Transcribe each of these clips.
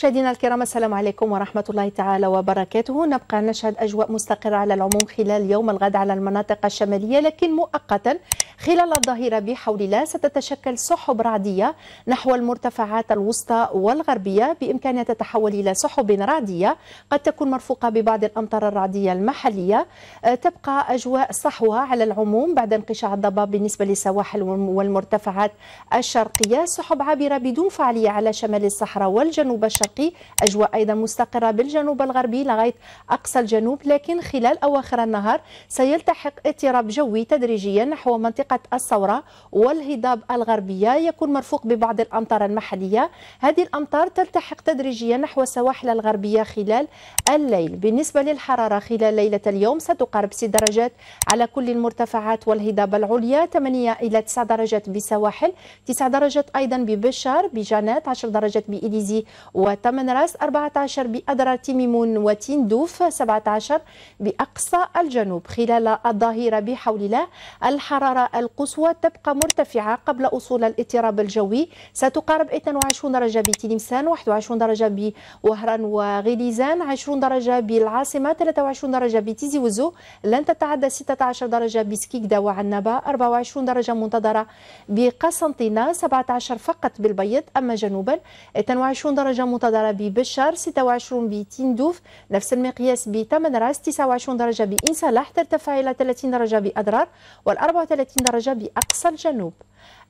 مشاهدينا الكرام السلام عليكم ورحمة الله تعالى وبركاته نبقى نشهد أجواء مستقرة على العموم خلال يوم الغد على المناطق الشمالية لكن مؤقتا خلال الظهيرة بحول الله ستتشكل سحب رعدية نحو المرتفعات الوسطى والغربية بإمكانها تتحول إلى سحب رعدية قد تكون مرفوقة ببعض الأمطار الرعدية المحلية آه، تبقى أجواء صحوة على العموم بعد انقشاع الضباب بالنسبة للسواحل والمرتفعات الشرقية سحب عابرة بدون فعالية على شمال الصحراء والجنوب الشرقي الشرقي أجواء أيضا مستقرة بالجنوب الغربي لغاية أقصى الجنوب لكن خلال أواخر النهار سيلتحق اضطراب جوي تدريجيا نحو منطقة الثورة والهضاب الغربية يكون مرفوق ببعض الأمطار المحلية هذه الأمطار تلتحق تدريجيا نحو السواحل الغربية خلال الليل بالنسبة للحرارة خلال ليلة اليوم ستقارب 6 درجات على كل المرتفعات والهضاب العليا 8 إلى 9 درجات بسواحل 9 درجات أيضا ببشار بجانات 10 درجات بإليزي و تمن راس 14 بأدرى تيميمون وتندوف 17 بأقصى الجنوب خلال الظهيرة بحول الله الحرارة القصوى تبقى مرتفعة قبل أصول الاضطراب الجوي ستقارب 22 درجة بتلمسان 21 درجة بوهران وغليزان 20 درجة بالعاصمة 23 درجة بتيزي وزو لن تتعدى 16 درجة بسكيكدا وعنبة 24 درجة منتظرة بقسنطينة 17 فقط بالبيض أما جنوبا 22 درجة منتظرة صدر ببشار 26 بتندوف نفس المقياس راس 29 درجة بإنسا صلاح ترتفع إلى 30 درجة بأضرار وال34 درجة بأقصى الجنوب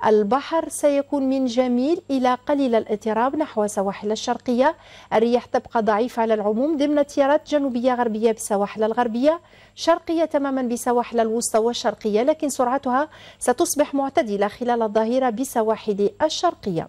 البحر سيكون من جميل إلى قليل الاضطراب نحو سواحل الشرقية الرياح تبقى ضعيفة على العموم ضمن تيارات جنوبية غربية بسواحل الغربية شرقية تماما بسواحل الوسطى والشرقية لكن سرعتها ستصبح معتدلة خلال الظهيرة بسواحل الشرقية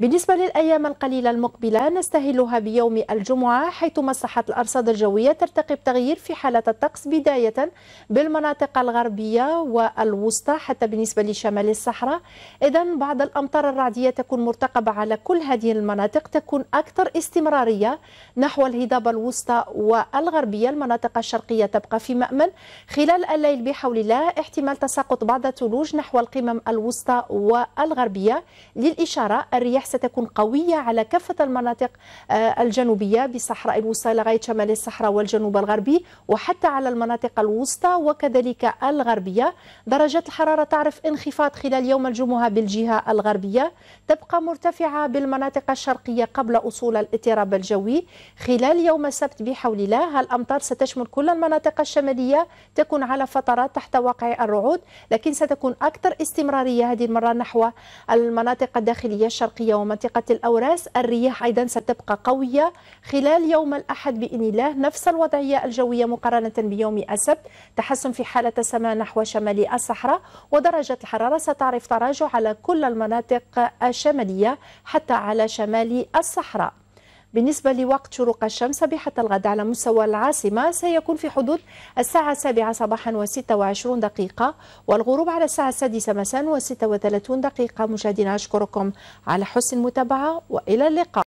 بالنسبة للأيام القليلة المقبلة نستهلها بيوم الجمعة حيث مساحة الأرصاد الجوية ترتقي بتغيير في حالة الطقس بداية بالمناطق الغربية والوسطى حتى بالنسبة لشمال الصحراء إذا بعض الأمطار الرعدية تكون مرتقبة على كل هذه المناطق تكون أكثر استمرارية نحو الهضاب الوسطى والغربية المناطق الشرقية تبقى في مأمن خلال الليل بحول الله احتمال تساقط بعض الثلوج نحو القمم الوسطى والغربية للإشارة الرياح الرياح ستكون قوية على كافة المناطق آه، الجنوبية بالصحراء الوسطى لغاية شمال الصحراء والجنوب الغربي وحتى على المناطق الوسطى وكذلك الغربية درجات الحرارة تعرف انخفاض خلال يوم الجمعة بالجهة الغربية تبقى مرتفعة بالمناطق الشرقية قبل أصول الاضطراب الجوي خلال يوم السبت بحول الله الأمطار ستشمل كل المناطق الشمالية تكون على فترات تحت واقع الرعود لكن ستكون أكثر استمرارية هذه المرة نحو المناطق الداخلية الشرقية ومنطقة الأوراس الرياح أيضا ستبقى قوية خلال يوم الأحد بإذن الله نفس الوضعية الجوية مقارنة بيوم السبت تحسن في حالة السماء نحو شمال الصحراء ودرجة الحرارة ستعرف تراجع على كل المناطق الشمالية حتى على شمال الصحراء بالنسبة لوقت شروق الشمس صبيحة الغد على مستوى العاصمة سيكون في حدود الساعة السابعة صباحا وستة وعشرون دقيقة والغروب على الساعة السادسة مساء وستة وثلاثون دقيقة مشاهدينا أشكركم على حسن المتابعة وإلى اللقاء